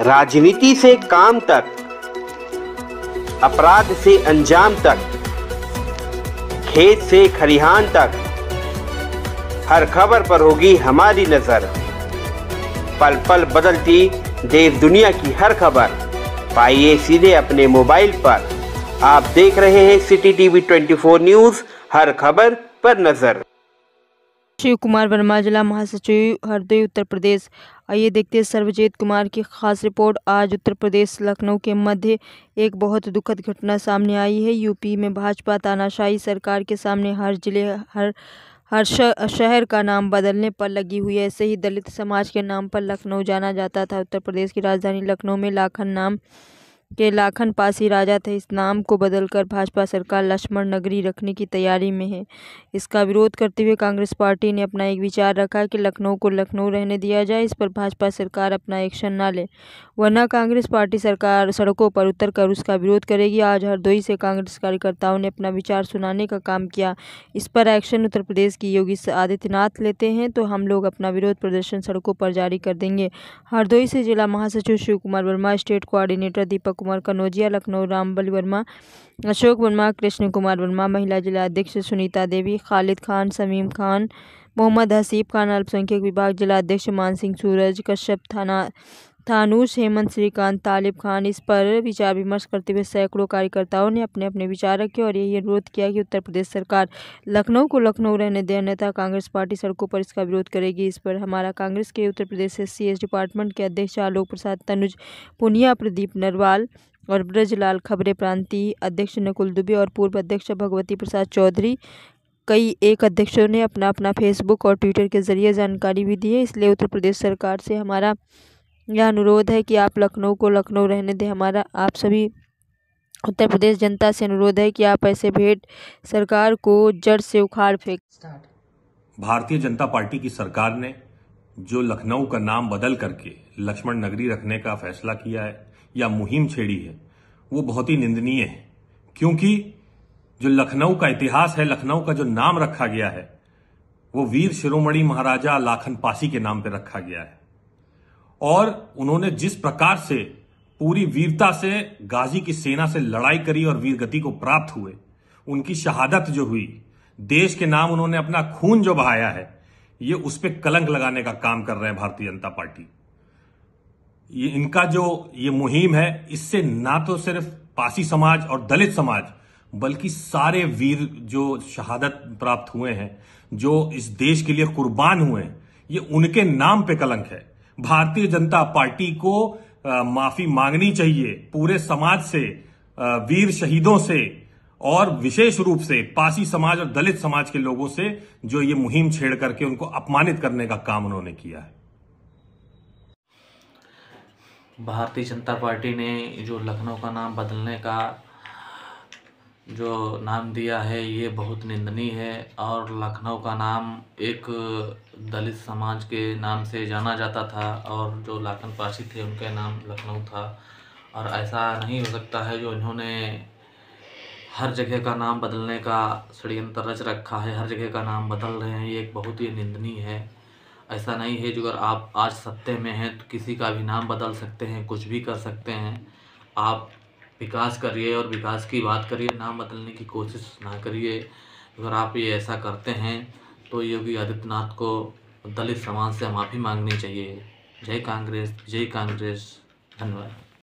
राजनीति से काम तक अपराध से अंजाम तक खेत से खरिहान तक हर खबर पर होगी हमारी नजर पल पल बदलती देश दुनिया की हर खबर पाइए सीधे अपने मोबाइल पर आप देख रहे हैं सिटी टीवी 24 न्यूज हर खबर पर नजर शिव कुमार वर्मा जिला महासचिव हृदय उत्तर प्रदेश आइए देखते हैं सर्वजीत कुमार की खास रिपोर्ट आज उत्तर प्रदेश लखनऊ के मध्य एक बहुत दुखद घटना सामने आई है यूपी में भाजपा तानाशाही सरकार के सामने हर जिले हर हर शहर का नाम बदलने पर लगी हुई है ऐसे ही दलित समाज के नाम पर लखनऊ जाना जाता था उत्तर प्रदेश की राजधानी लखनऊ में लाखन नाम के लाखन पासी राजा थे इस नाम को बदलकर भाजपा सरकार लक्ष्मण नगरी रखने की तैयारी में है इसका विरोध करते हुए कांग्रेस पार्टी ने अपना एक विचार रखा कि लखनऊ को लखनऊ रहने दिया जाए इस पर भाजपा सरकार अपना एक्शन ना ले वरना कांग्रेस पार्टी सरकार सड़कों पर उतर कर उसका विरोध करेगी आज हरदोई से कांग्रेस कार्यकर्ताओं ने अपना विचार सुनाने का काम किया इस पर एक्शन उत्तर प्रदेश की योगी आदित्यनाथ लेते हैं तो हम लोग अपना विरोध प्रदर्शन सड़कों पर जारी कर देंगे हरदोई से जिला महासचिव शिव कुमार वर्मा स्टेट कोऑर्डिनेटर दीपक कुमार कनौजिया लखनऊ रामबल वर्मा अशोक वर्मा कृष्ण कुमार वर्मा महिला जिला अध्यक्ष सुनीता देवी खालिद खान समीम खान मोहम्मद हसीब खान अल्पसंख्यक विभाग जिला अध्यक्ष मान सिंह सूरज कश्यप थाना थानूस हेमंत श्रीकांत तालिब खान इस पर विचार विमर्श करते हुए सैकड़ों कार्यकर्ताओं ने अपने अपने विचार रखे और यही अनुरोध किया कि उत्तर प्रदेश सरकार लखनऊ को लखनऊ रहने दे अन्यथा कांग्रेस पार्टी सड़कों पर इसका विरोध करेगी इस पर हमारा कांग्रेस के उत्तर प्रदेश एस डिपार्टमेंट के अध्यक्ष आलोक प्रसाद तनुज पुनिया प्रदीप नरवाल और ब्रजलाल खबरे प्रांतीय अध्यक्ष नकुल दुबे और पूर्व अध्यक्ष भगवती प्रसाद चौधरी कई एक अध्यक्षों ने अपना अपना फेसबुक और ट्विटर के जरिए जानकारी भी दी है इसलिए उत्तर प्रदेश सरकार से हमारा यह अनुरोध है कि आप लखनऊ को लखनऊ रहने दें हमारा आप सभी उत्तर प्रदेश जनता से अनुरोध है कि आप ऐसे भेंट सरकार को जड़ से उखाड़ फेंक भारतीय जनता पार्टी की सरकार ने जो लखनऊ का नाम बदल करके लक्ष्मण नगरी रखने का फैसला किया है या मुहिम छेड़ी है वो बहुत ही निंदनीय है क्योंकि जो लखनऊ का इतिहास है लखनऊ का जो नाम रखा गया है वो वीर शिरोमणि महाराजा लाखन पासी के नाम पर रखा गया है और उन्होंने जिस प्रकार से पूरी वीरता से गाजी की सेना से लड़ाई करी और वीर गति को प्राप्त हुए उनकी शहादत जो हुई देश के नाम उन्होंने अपना खून जो बहाया है ये उस पर कलंक लगाने का काम कर रहे हैं भारतीय जनता पार्टी ये इनका जो ये मुहिम है इससे ना तो सिर्फ पासी समाज और दलित समाज बल्कि सारे वीर जो शहादत प्राप्त हुए हैं जो इस देश के लिए कुर्बान हुए हैं ये उनके नाम पे कलंक है भारतीय जनता पार्टी को आ, माफी मांगनी चाहिए पूरे समाज से आ, वीर शहीदों से और विशेष रूप से पासी समाज और दलित समाज के लोगों से जो ये मुहिम छेड़ करके उनको अपमानित करने का काम उन्होंने किया है भारतीय जनता पार्टी ने जो लखनऊ का नाम बदलने का जो नाम दिया है ये बहुत निंदनीय है और लखनऊ का नाम एक दलित समाज के नाम से जाना जाता था और जो लाखन पासी थे उनका नाम लखनऊ था और ऐसा नहीं हो सकता है जो इन्होंने हर जगह का नाम बदलने का षडयंत्र रच रखा है हर जगह का नाम बदल रहे हैं ये एक बहुत ही निंदनीय है ऐसा नहीं है जो अगर आप आज सत्ते में हैं तो किसी का भी नाम बदल सकते हैं कुछ भी कर सकते हैं आप विकास करिए और विकास की बात करिए ना बदलने की कोशिश ना करिए अगर आप ये ऐसा करते हैं तो योगी आदित्यनाथ को दलित समाज से माफ़ी मांगनी चाहिए जय कांग्रेस जय कांग्रेस धन्यवाद